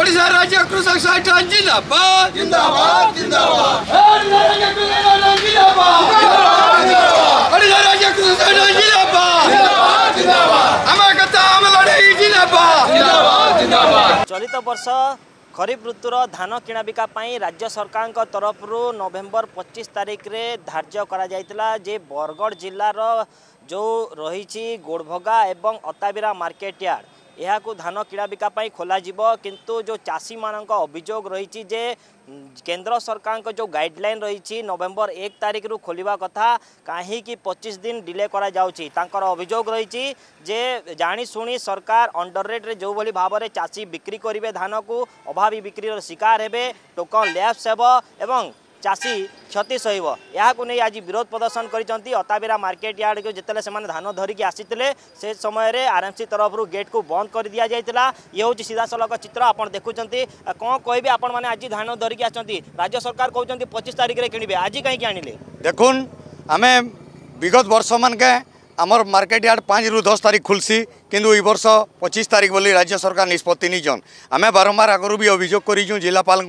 ಒಡಿಶಾ ರಾಜ್ಯ ಕೃಷಕ ಸಾಹಿತ್ಯ ಜಿಂದಾಬಾದ್ ಜಿಂದಾಬಾದ್ ಜಿಂದಾಬಾದ್ ಒಡಿಶಾ ರಾಜ್ಯ ಕೃಷಕ ಸಾಹಿತ್ಯ ಜಿಂದಾಬಾದ್ ಜಿಂದಾಬಾದ್ ଆମ କଥା ଆମ ଲଢ଼େଇ ಜಿಂದಾಬಾದ್ ಜಿಂದಾಬಾದ್ ಜಿಂದಾಬಾದ್ ଚଳିତ ବର୍ଷ ଖରିଫ ଋତୁର ଧାନ କିଣାବିକା ପାଇଁ ରାଜ୍ୟ ସରକାରଙ୍କ ତରଫରୁ ନଭେମ୍ବର ପଚିଶ ତାରିଖରେ ଧାର୍ଯ୍ୟ କରାଯାଇଥିଲା ଯେ ବରଗଡ଼ ଜିଲ୍ଲାର ଯେଉଁ ରହିଛି ଗୋଡ଼ଭଗା ଏବଂ ଅତାବିରା ମାର୍କେଟ ୟାର୍ଡ଼ यहाँ धान किणा बिकापी खोल किंतु जो चाषी मान अभोग रही केन्द्र सरकार जो गाइडल रही नवेम्बर एक तारिख रु खोल कथा कहीं पचिश दिन डिले करोग रही जाशु सरकार अंडर रेट रे जो भाई भाव चाषी बिक्री करेंगे धान को अभावी बिक्री शिकार हे टोकन लैब्स हेब चाषी क्षति सह यहाँ नहीं आज विरोध प्रदर्शन करताबीरा मार्केट यार्ड को जिते से धान धरिकी आसी से समय आर एम सी तरफ गेट को बंद कर दि जाइला ये हूँ सीधा सड़क चित्र आप देखुं कौन कह मैंने आज धान धरिकी आ राज्य सरकार कहते पचिश तारिखें किणवे आज कहीं आखन विगत वर्ष मानक आमर मार्केट यार्ड पाँच रु दस तारीख खुलसी किंतु ये वर्ष पचिश तारीख बोली राज्य सरकार निष्पत्ति नहींजन आम बारंबार आगर भी अभोग कर जिलापाल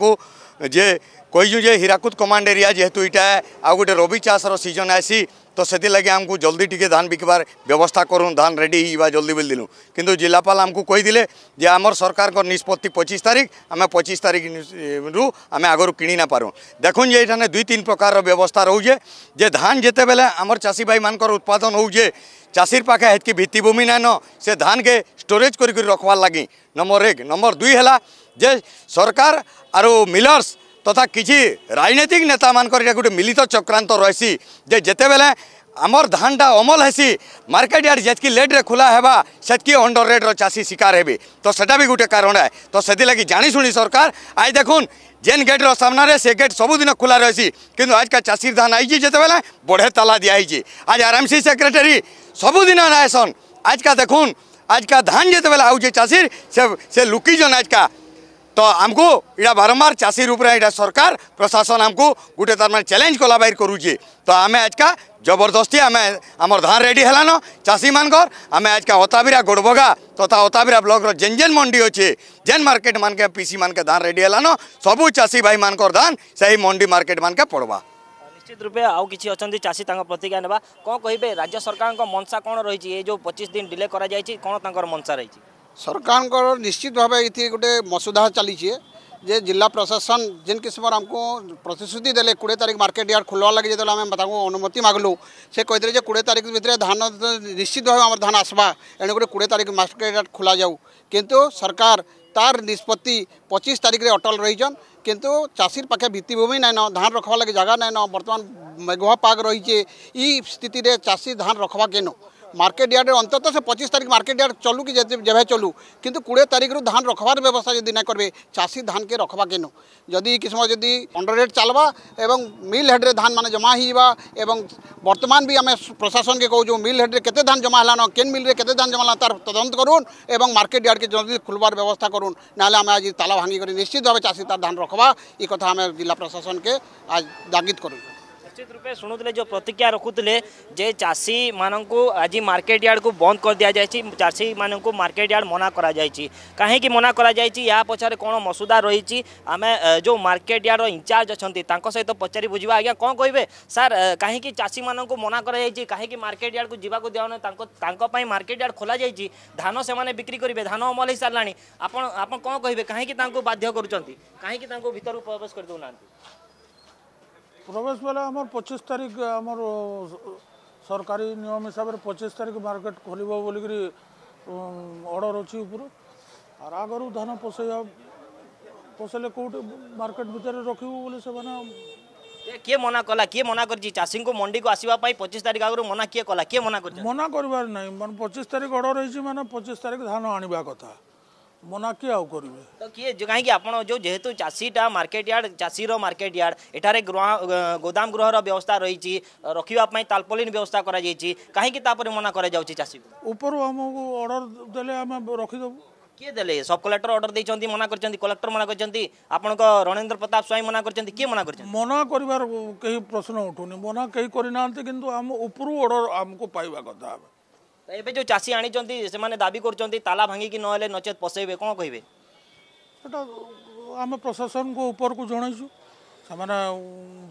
जे कही हीराकूद कमाण्ड एरिया जेहेतु ये आउ गोटे रबि चाषर सीजन आसी तो से लगे आमको जल्दी टिके धान बिकवार व्यवस्था करूँ धान रेडी जल्दी बोल दिल कि जिलापाल आमको कही आम सरकार निष्पत्ति पचिश तारिख आम पचिश तारीख रु आम आगर कि पार देखुन ये दुई तीन प्रकार व्यवस्था रोजे जे धान जिते बेले आम चाषी भाई मान उत्पादन हो चाषीर पाखे हेतक भित्तिमि ना न से धान के स्टोरेज कर रखबार लगी नंबर एक नंबर दुई है जे सरकार आरो मिलर्स तथा किसी राजनैतिक नेता मान गोटे मिलित चक्रांत रहसी जे जिते बेले धान टा अमल हैसी मार्केट यार जैसे लेट्रे खुला है सेकी अंडर रेट्र चाषी शिकार है तो सेटा भी गोटे कारण है तो से जाशु सरकार आई देख जेन गेट रामन से गेट सबुद खुला रही कि आज का चाषी धान आई जिते बेले बढ़े ताला दिखाई आज आर एम सी सेक्रेटरी सबुदिन आएसन आज का देखुन आज का धान जिते बेले आउे चाषी से लुकीजन आज का तो आमको यहाँ बारंबार चाषी रूप में सरकार प्रशासन आमको गोटे तार मैं चैलेंज कला बाहर करुचे तो आम आज का जबरदस्ती आम आम धान रेडी हलान चाषी मानकर आम आज का अताबिरा गोड़बगा तथा तो अताबिरा ब्लक्र जेन जेन मंडी अच्छे जेन मार्केट मानक पीसी मानक धान रेडी हलान सब चाषी भाई मानक धान से ही मंडी मार्केट मानक पड़वा निश्चित रूपे आउ किसी अच्छा चाषी प्रतिज्ञा ना कौन कहे राज्य सरकार मनसा कौन रही है ये जो पचीस दिन डिले कर मनसा रही है ସରକାରଙ୍କର ନିଶ୍ଚିତ ଭାବେ ଏଠି ଗୋଟେ ମସୁଧା ଚାଲିଛି ଯେ ଜିଲ୍ଲା ପ୍ରଶାସନ ଯେନ୍ କିସମର ଆମକୁ ପ୍ରତିଶ୍ରୁତି ଦେଲେ କୋଡ଼ିଏ ତାରିଖ ମାର୍କେଟ ୟାର୍ଡ଼ ଖୋଲିବା ଲାଗି ଯେତେବେଳେ ଆମେ ତାଙ୍କୁ ଅନୁମତି ମାଗଲୁ ସେ କହିଥିଲେ ଯେ କୋଡ଼ିଏ ତାରିଖ ଭିତରେ ଧାନ ନିଶ୍ଚିତ ଭାବେ ଆମର ଧାନ ଆସବା ଏଣୁକରି କୋଡ଼ିଏ ତାରିଖ ମାର୍କେଟ ୟାର୍ଡ଼ ଖୋଲାଯାଉ କିନ୍ତୁ ସରକାର তার নিষ্পতি পঁচিশ তারিখে অটল রয়েছেন কিন্তু চাষীর পাখে ভিত্তিভূমি নাইন ধান রখবার লাগে জায়গা নাইন বর্তমান মেঘুয়া পাগ রয়েছে ই স্থিতিরে চাষী ধান রখবা কেন মার্কেট ইয়ার্ডে অন্তত সে পঁচিশ তারিখ মার্কেট ইয়ার্ড চলু কি যেভাবে চলু কিন্তু কুড়ি তারিখর ধান রখবার ব্যবস্থা যদি না করবে চাষী ধানকে রখবা কেন যদি কি সময় যদি অন্ডর রেট চালবা এবং মিল হেড্রে ধান মানে জমা হয়েযা এবং বর্তমান বি আমি প্রশাসনকে কৌ মিল হেড্রে কেতে ধান জমা হলান কেন মিলরে কেতে ধান জমা হলান তার তদন্ত করুন এবং মার্কেট ইয়ার্ডকে জলদি খুলবার ব্যবস্থা করুন নাহলে আমি আজ তালা ভাঙি করে নিশ্চিতভাবে চাষী তার ধান রখবা এই কথা আমি জেলা প্রশাসনকে আজ জাগিত করুন निश्चित रूपे शुणुले जो प्रतिक्रिया रखुले जे चाषी मान आज मार्केट यार्ड को बंद कर दि जाए चाषी मानक मार्केट यार्ड मना कर कहीं मना कर पछारे कौन मसुदा रही आम जो मार्केट यार्ड इंचार्ज अच्छा सहित पचारि बुझा आज्ञा कौन कहे सार कहीं चाषी मानक मना कर मार्केट यार्ड को जावाक दिवन मार्केट यार्ड खोल जाइए धान से बिक्री करेंगे धान अमल हो सारा आप कौन कहे कहीं बाध्य कर कहीं प्रवेश कर दौना प्रवेश बेला अब पचिस तारिक अब सरकारी नियम हिसाबले पचिस तारिख मर्केट खोलि बोलिक अर्डर अहिले उप आगरू धान पसै पसैले के मर्केट भित्र रक मना कि मना गरि म आसवा 25 तारिख आगरू मना मना पचिस तारिक अर्डर है पचिस तारिक धान आण कथा ମନା କିଏ ଆଉ କରିବେ ତ କିଏ କାହିଁକି ଆପଣ ଯେଉଁ ଯେହେତୁ ଚାଷୀଟା ମାର୍କେଟ ୟାର୍ଡ଼ ଚାଷୀର ମାର୍କେଟ ୟାର୍ଡ଼ ଏଠାରେ ଗୋଦାମ ଗୃହର ବ୍ୟବସ୍ଥା ରହିଛି ରଖିବା ପାଇଁ ତାଲପଲିନ ବ୍ୟବସ୍ଥା କରାଯାଇଛି କାହିଁକି ତାପରେ ମନା କରାଯାଉଛି ଚାଷୀକୁ ଉପରୁ ଆମକୁ ଅର୍ଡ଼ର ଦେଲେ ଆମେ ରଖିଦେବୁ କିଏ ଦେଲେ ସବ୍ କଲେକ୍ଟର ଅର୍ଡ଼ର ଦେଇଛନ୍ତି ମନା କରିଛନ୍ତି କଲେକ୍ଟର ମନା କରିଛନ୍ତି ଆପଣଙ୍କ ରଣେନ୍ଦ୍ର ପ୍ରତାପ ସ୍ୱାଇଁ ମନା କରିଛନ୍ତି କିଏ ମନା କରିଛନ୍ତି ମନା କରିବାର କେହି ପ୍ରଶ୍ନ ଉଠୁନି ମନା କେହି କରିନାହାନ୍ତି କିନ୍ତୁ ଆମ ଉପରୁ ଅର୍ଡ଼ର ଆମକୁ ପାଇବା କଥା ଆମେ ଏବେ ଯେଉଁ ଚାଷୀ ଆଣିଛନ୍ତି ସେମାନେ ଦାବି କରୁଛନ୍ତି ତାଲା ଭାଙ୍ଗିକି ନହେଲେ ନଚେତ୍ ପସେଇବେ କ'ଣ କହିବେ ସେଟା ଆମେ ପ୍ରଶାସନକୁ ଉପରକୁ ଜଣେଇଛୁ ସେମାନେ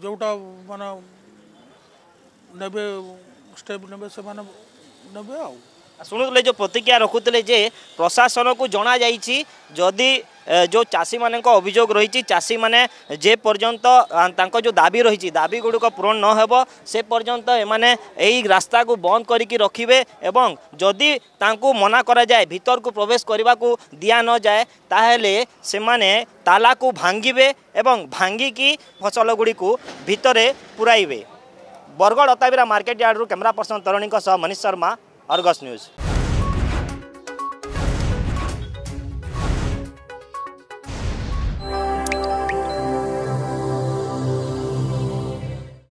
ଯେଉଁଟା ମାନେ ନେବେ ଷ୍ଟେପ୍ ନେବେ ସେମାନେ ନେବେ ଆଉ ଶୁଣୁଥିଲେ ଯେଉଁ ପ୍ରତିକ୍ରିୟା ରଖୁଥିଲେ ଯେ ପ୍ରଶାସନକୁ ଜଣାଯାଇଛି ଯଦି जो ଚାଷୀମାନଙ୍କ ଅଭିଯୋଗ ରହିଛି ଚାଷୀମାନେ ଯେ ପର୍ଯ୍ୟନ୍ତ ତାଙ୍କ ଯେଉଁ ଦାବି ରହିଛି ଦାବିଗୁଡ଼ିକ ପୂରଣ ନ ହେବ ସେ ପର୍ଯ୍ୟନ୍ତ ଏମାନେ ଏହି ରାସ୍ତାକୁ ବନ୍ଦ କରିକି ରଖିବେ ଏବଂ ଯଦି ତାଙ୍କୁ ମନା କରାଯାଏ ଭିତରକୁ ପ୍ରବେଶ କରିବାକୁ ଦିଆ ନଯାଏ ତାହେଲେ ସେମାନେ ତାଲାକୁ ଭାଙ୍ଗିବେ ଏବଂ ଭାଙ୍ଗିକି ଫସଲଗୁଡ଼ିକୁ ଭିତରେ ପୁରାଇବେ ବରଗଡ଼ ଅତାବିରା ମାର୍କେଟ ୟାର୍ଡ଼ରୁ କ୍ୟାମେରା ପର୍ସନ ତରୁଣୀଙ୍କ ସହ ମନୀଷ ଶର୍ମା ଅର୍ଗସ୍ ନ୍ୟୁଜ୍